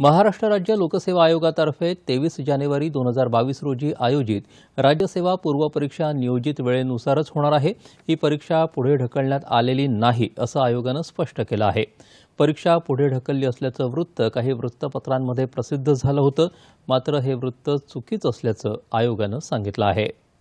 महाराष्ट्र राज्य लोकसेवा आयोगातर्फे तेवीस जानेवारी दोन हजार बावीस रोजी आयोजित राज्यसेवा पूर्वपरीक्षा नियोजित वेळेनुसारच होणार आहे ही परीक्षा पुढे ढकलण्यात आलेली नाही असं आयोगानं स्पष्ट केलं आहे परीक्षा पुढे ढकलली असल्याचं वृत्त काही वृत्तपत्रांमध्ये प्रसिद्ध झालं होतं मात्र हे वृत्त चुकीचं असल्याचं आयोगानं सांगितलं आहे